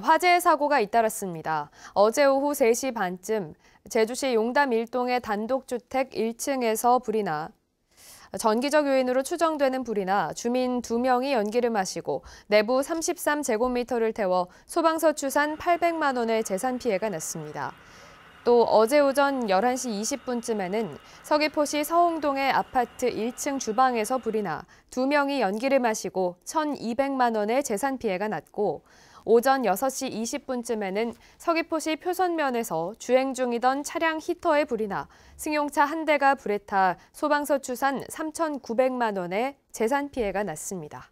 화재 사고가 잇따랐습니다. 어제 오후 3시 반쯤 제주시 용담 일동의 단독주택 1층에서 불이 나 전기적 요인으로 추정되는 불이나 주민 2명이 연기를 마시고 내부 33제곱미터를 태워 소방서 추산 800만 원의 재산 피해가 났습니다. 또 어제 오전 11시 20분쯤에는 서귀포시 서홍동의 아파트 1층 주방에서 불이 나 2명이 연기를 마시고 1,200만 원의 재산 피해가 났고 오전 6시 20분쯤에는 서귀포시 표선면에서 주행 중이던 차량 히터에 불이 나 승용차 한 대가 불에 타 소방서 추산 3,900만 원의 재산 피해가 났습니다.